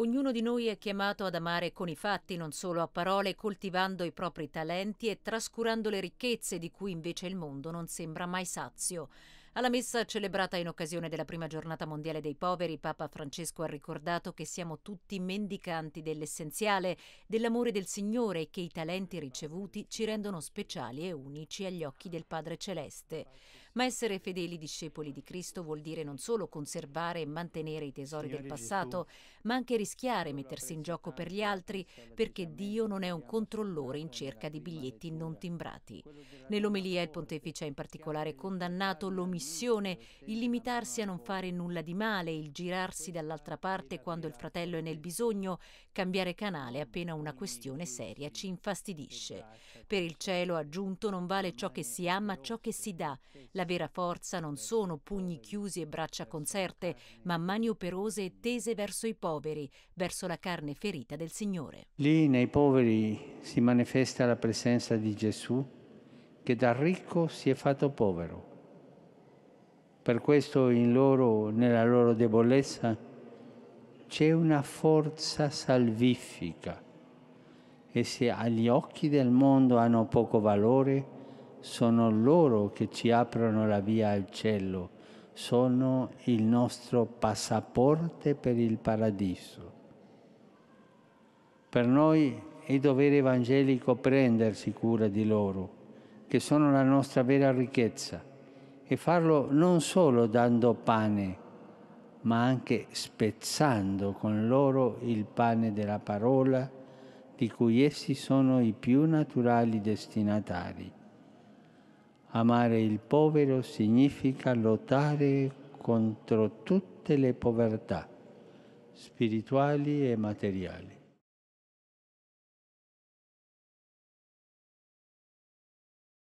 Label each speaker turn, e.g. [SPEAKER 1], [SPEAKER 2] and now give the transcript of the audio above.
[SPEAKER 1] Ognuno di noi è chiamato ad amare con i fatti, non solo a parole, coltivando i propri talenti e trascurando le ricchezze di cui invece il mondo non sembra mai sazio. Alla messa celebrata in occasione della prima giornata mondiale dei poveri, Papa Francesco ha ricordato che siamo tutti mendicanti dell'essenziale, dell'amore del Signore e che i talenti ricevuti ci rendono speciali e unici agli occhi del Padre Celeste. Ma essere fedeli discepoli di Cristo vuol dire non solo conservare e mantenere i tesori del passato, ma anche rischiare e mettersi in gioco per gli altri, perché Dio non è un controllore in cerca di biglietti non timbrati. Nell'omelia il pontefice ha in particolare condannato l'omicidio passione, il limitarsi a non fare nulla di male, il girarsi dall'altra parte quando il fratello è nel bisogno, cambiare canale appena una questione seria ci infastidisce. Per il cielo aggiunto non vale ciò che si ha ma ciò che si dà. La vera forza non sono pugni chiusi e braccia concerte, ma mani operose e tese verso i poveri, verso la carne ferita del Signore.
[SPEAKER 2] Lì nei poveri si manifesta la presenza di Gesù che da ricco si è fatto povero per questo in loro, nella loro debolezza, c'è una forza salvifica e se agli occhi del mondo hanno poco valore, sono loro che ci aprono la via al cielo, sono il nostro passaporte per il paradiso. Per noi è dovere evangelico prendersi cura di loro, che sono la nostra vera ricchezza e farlo non solo dando pane, ma anche spezzando con loro il pane della parola di cui essi sono i più naturali destinatari. Amare il povero significa lottare contro tutte le povertà, spirituali e materiali.